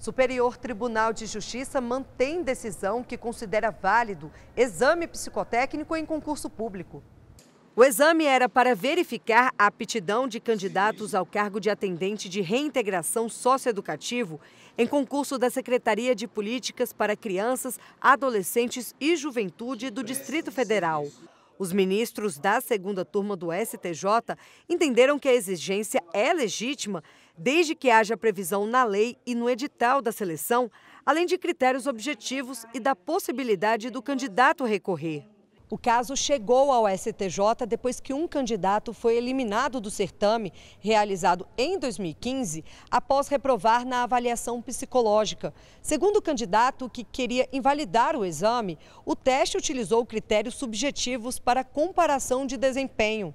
Superior Tribunal de Justiça mantém decisão que considera válido exame psicotécnico em concurso público. O exame era para verificar a aptidão de candidatos ao cargo de atendente de reintegração socioeducativo em concurso da Secretaria de Políticas para Crianças, Adolescentes e Juventude do Distrito Federal. Os ministros da segunda turma do STJ entenderam que a exigência é legítima desde que haja previsão na lei e no edital da seleção, além de critérios objetivos e da possibilidade do candidato recorrer. O caso chegou ao STJ depois que um candidato foi eliminado do certame realizado em 2015 após reprovar na avaliação psicológica. Segundo o candidato que queria invalidar o exame, o teste utilizou critérios subjetivos para comparação de desempenho.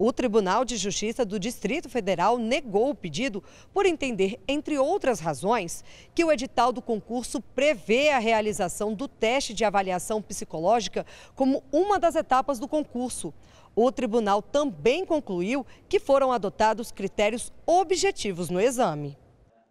O Tribunal de Justiça do Distrito Federal negou o pedido por entender, entre outras razões, que o edital do concurso prevê a realização do teste de avaliação psicológica como uma das etapas do concurso. O tribunal também concluiu que foram adotados critérios objetivos no exame.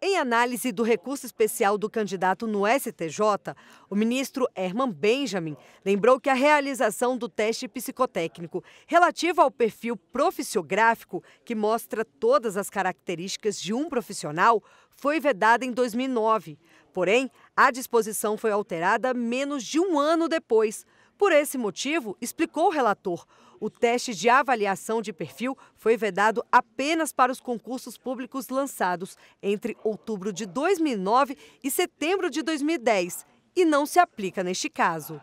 Em análise do recurso especial do candidato no STJ, o ministro Herman Benjamin lembrou que a realização do teste psicotécnico relativo ao perfil profissiográfico, que mostra todas as características de um profissional, foi vedada em 2009. Porém, a disposição foi alterada menos de um ano depois por esse motivo, explicou o relator, o teste de avaliação de perfil foi vedado apenas para os concursos públicos lançados entre outubro de 2009 e setembro de 2010 e não se aplica neste caso.